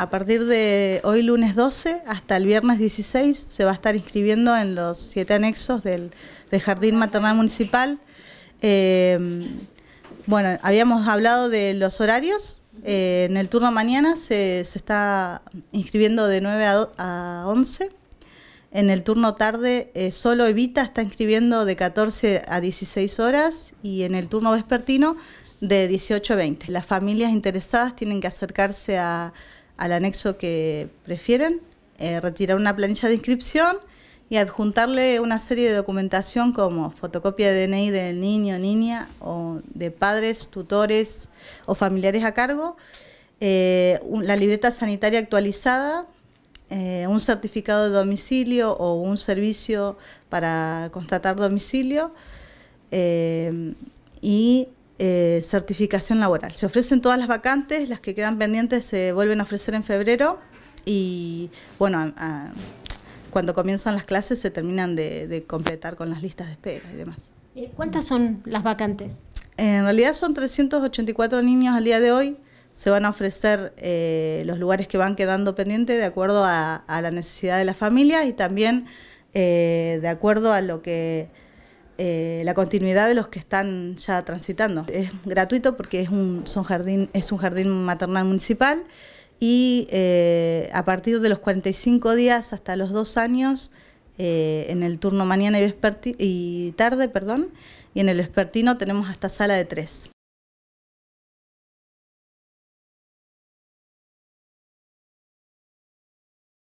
A partir de hoy lunes 12 hasta el viernes 16 se va a estar inscribiendo en los siete anexos del, Jardín Maternal Municipal. Em, bueno, habíamos hablado de los horarios. Eh, en el turno mañana se, está inscribiendo de 9 a, 11. En el turno tarde eh, solo Evita está inscribiendo de 14 a 16 horas y en el turno vespertino de 18 a 20. Las familias interesadas tienen que acercarse a al anexo que prefieren, eh, retirar una planilla de inscripción y adjuntarle una serie de documentación como fotocopia de DNI del niño, niña, o de padres, tutores o familiares a cargo, eh, la libreta sanitaria actualizada, eh, un certificado de domicilio o un servicio para constatar domicilio y certificación laboral. Se ofrecen todas las vacantes, las que quedan pendientes se vuelven a ofrecer en febrero y bueno, cuando comienzan las clases se terminan de, completar con las listas de espera y demás. Eh, ¿Cuántas son las vacantes? En realidad son 384 niños al día de hoy. Se van a ofrecer eh, los lugares que van quedando pendientes de acuerdo a, la necesidad de la familia y también eh, de acuerdo a lo que eh, la continuidad de los que están ya transitando. Es gratuito porque es un, jardín, es un jardín maternal municipal y eh, a partir de los 45 días hasta los dos años, eh, en el turno mañana y, tarde, perdón, y en el vespertino tenemos hasta sala de tres.